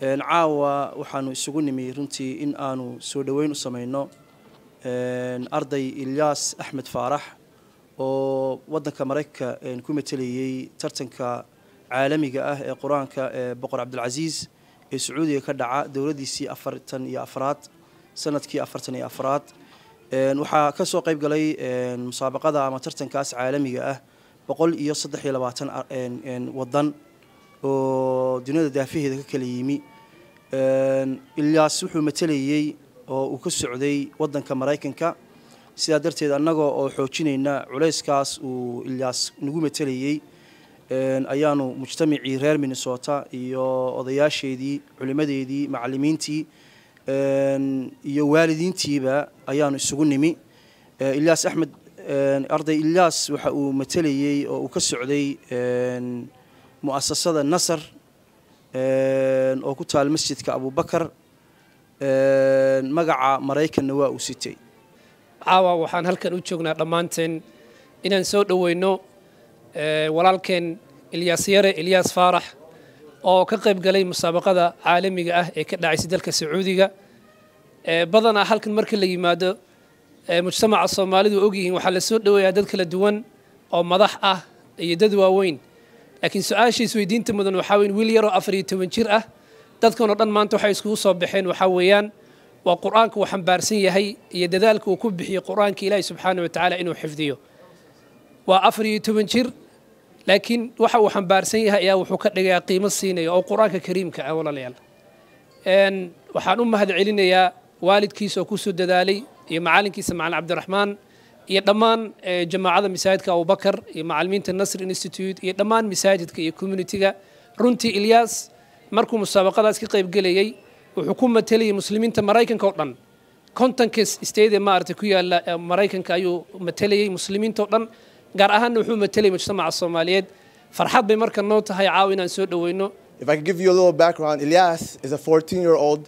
caawa waxaanu isugu nimi runtii in aanu soo dhoweyn u samayno arday ilyaas axmed faarax oo waddanka maraykanka ku matelayey tartanka caalamiga ah ee qur-aanka ee boqor cabdilcasiis ee sacuudiga ka dhaca dowladiisii afartan iyo afraad sanadkii afartan iyo afraad waxaa kasoo qeyb galay musaabaqada ama tartankaas caalamiga ah boqol iyo saddex iyo labaatan wadan oo duniyada daafaheeda ka kala yimi ilyaas wuxuu matelayey oo uu ka socday wadanka maraykanka sidaa darteed annaga oo xoojinayna culayskaas uu ilyaas nagu matelayey ayaanu mujtamacii reer minnesota iyo odayaasheedii culimadeedii macalimiintii iyo waalidiintiiba ayaanu isugu nimi ilyaas axmed arday ilyaas waxa uu matelayey oo uu ka socday mu'asasada nasar oo ku taal masjidka abubakar magaca maraykanna waa uu sitay caawa waxaan halkan u joognaa dhammaanteen inaan soo dhoweyno walaalkeen ilyaas yare ilyaas faarax oo ka qayb galay musaabaqada caalamiga ah ee ka dhacaysa dalka sacuudiga badanaa halkan marka la yimaado mujtamaca soomaalidu ogyihiin waxaa la soo dhoweeyaa dad kala duwan oo madax ah iyo dad waaweyn لكن سؤالي أنت تمدن وحاوين ويليرو أفري تونشير أه تذكرون أن مانتو حيسكو صبحين وحويان وقرآنك وحم بارسين يهي يدذالك وكبه قرآنك إلهي سبحانه وتعالى إنه حفظيه وأفري تونشير لكن وحا وحم بارسين يهي يا وحوكا لغا قيمة الصينية أو قرآنك كريم أولا ليال أن وحان هذا علينا يا والد كيسو كسو الددالي يا معالن كيسو معالن عبد الرحمن iyo dhammaan jamaacada masaajidka abubakar iyo macalimiinta nasr institute iyo dhammaan masaajidka iyo communitiga runtii ilyaas markuu musaabaqadaas ka qaybgelayey wuxuu ku matelayay muslimiinta maraykanka oo dhan kontonka stade maarata ku yaala maraykanka ayuu matelayey muslimiinta oo dhan gaar ahaanna wuxuu matelay mujtamaca soomaaliyeed farxad bay marka noo tahay caaw inaan soo dhoweyno If I could give you a little background, Ilyas is a 14-year-old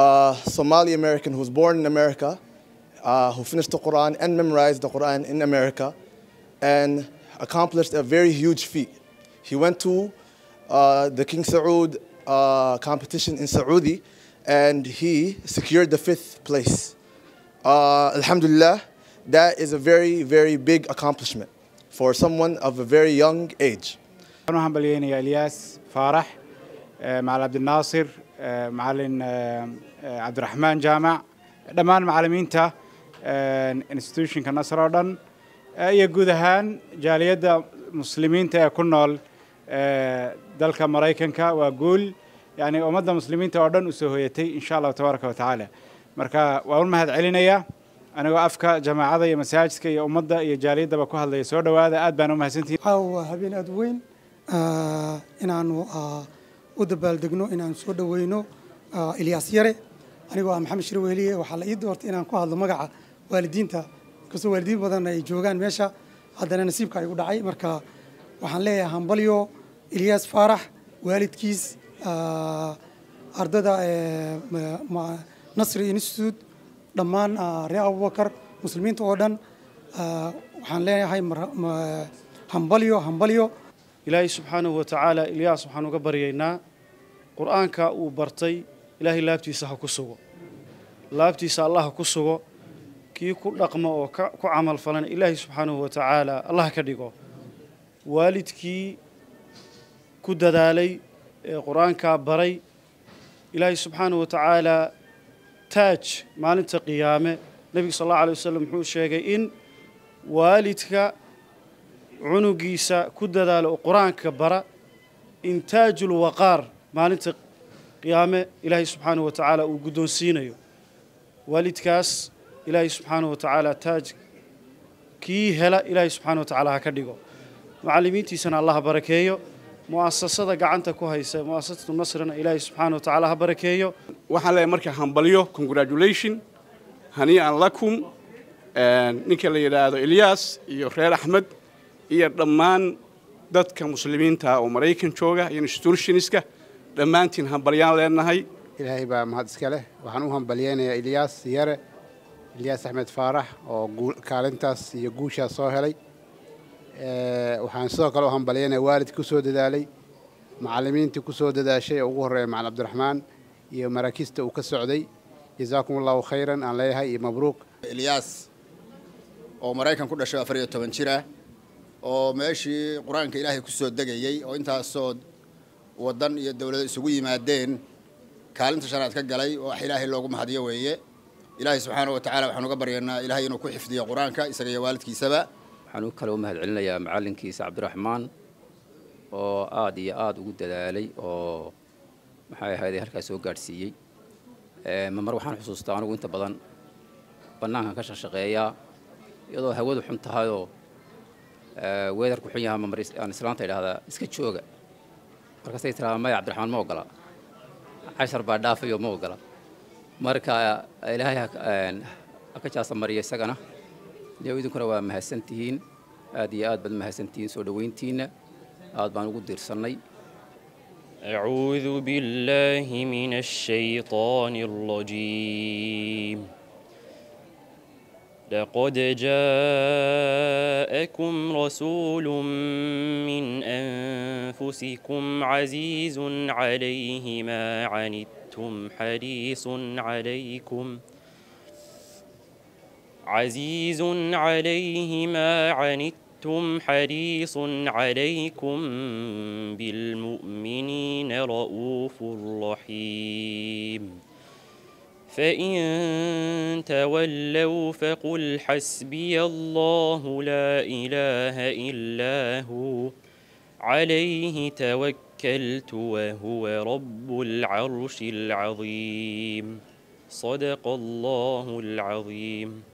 uh, Somali American who was born in America. uh, who finished the Quran and memorized the Quran in America and accomplished a very huge feat. He went to uh, the King Saud uh, competition in Saudi and he secured the fifth place. Uh, alhamdulillah, that is a very, very big accomplishment for someone of a very young age. مع عبد الناصر معلن عبد الرحمن جامع dhammaan macallimiinta institutionka nasr oo dhan eh, iyo guud ahaan jaaliyadda muslimiinta ee ku nool eh, dalka maraykanka waa guul yani ummadda muslimiinta oo dhan u hoyatay insha allahu tabaaraka wa marka waa u mahad celinaya anigoo afka jamaacada iyo masaajidka iyo ummadda iyo jaaliyaddaba ku hadlaya soo dhowaada aad baan umahadsantihin waa habeen aada weyn eh, inaanu u dabaaldegno inaanu soo dhoweyno ilyaas yare anigoo ah maxamed shirweliye waxaa la ii doortay inaan ku hadlo magaca waalidiinta inkastoo waalidiin badan ay joogaan meesha haddana nasiibka igu dhacay marka waxaan leeyahay hambalyo ilyas faarax waalidkiis ardada nasri institute dhammaan reer abubakar muslimiinta oo dhan waxaan leenahay hambalyo hambalyo ilaahay subxaanahu wa tacaala waxaan uga baryaynaa qur'aanka uu bartay ilaahay laabtiisa ha ku sugo laabtiisa allah ha ku sugo kii ku dhaqma oo ku camal falan ilaahay subxaanahu wa tacaala allah ka dhigo waalidkii ku dadaalay ee qur-aankaa baray ilaahay subxaanahu wa tacaala taaj maalinta qiyaame nebigu sal allahu alayi wasalam wuxuu sheegay in waalidka cunugiisa ku dadaalo oo qur-aanka bara intaajulwaqaar maalinta qiyaame ilaahay subxaanahu wa tacaala uu guddoonsiinayo waalidkaas ilaahay subxaanahu wa tacaala taaj kii hela ilaahay subxaana wa tacaala ha ka dhigo macallimiintiisana allah barakeeyo mu'asasada gacanta ku haysa mu'asasatu nasrina ilaahay subxaana wa tacaala ha barakeeyo waxaan leeyahay marka hambalyo congratulation hanii'an lakum eh, ninka la yidhaahdo eliyas iyo reer axmed iyo dhammaan dadka muslimiinta oo maraykan jooga iyo institutionska dhammaantiin hambalyaan leenahay ilaahay baa mahad iska leh waxaan u hambalyeynayaa eliyas yare ilyaas axmed faarax oo kaalintaas iyo guushaas soo helay eh, waxaan sidoo kale u hambaliyanaa waalid ku soo dadaalay macalimiintii ku soo dadaashay oo ugu horreeya macalin cabdiraxmaan iyo maraakiista uu ka socday jasaakum allahu khayran aan leeyahay iyo mabruuq ilyaas oo maraykan ku dhashay afar iyo toban jira ah, oo meeshii qur-aanka ilaahay ku soo degayey oo intaasoo waddan iyo dowlado isugu yimaadeen kaalinta shanaad ka galay oo wax ilaahay loogu mahadyo weeye ilaahay subxaana wa tacala waxaan uga baryaynaa ilaahay inuu ku xifdiyo qur-aanka isaga iyo waalidkiisaba waxaan kaloo mahad celinayaa macallinkiisa cabdiraxmaan oo aada iyo aada ugu dadaalay oo maxay ahaydee halkaas soo gaadhsiiyey mamar waxaan xusuustaa anigu inta badan bannaankan ka shaqshaqeeyaa iyadoo hawadu xun tahayoo weedarku xun yahaa mamar aan islaanta idhahdaa iska jooga markaasay tirahaa maya cabdiraxmaan ma ogola cashar baa dhaafayo ma ogola مركا إلهي أكتشا سمرية سجنة يويدون كنا مهسنتين أدي آد بن مهسنتين سودوين تين آد بن ودير سني أعوذ بالله من الشيطان الرجيم لقد جاءكم رسول من أنفسكم عزيز عليه ما عنتم حريص عليكم عزيز عليه ما عنتم حريص عليكم بالمؤمنين رؤوف رحيم فإن تولوا فقل حسبي الله لا إله إلا هو عليه توكلت وهو رب العرش العظيم صدق الله العظيم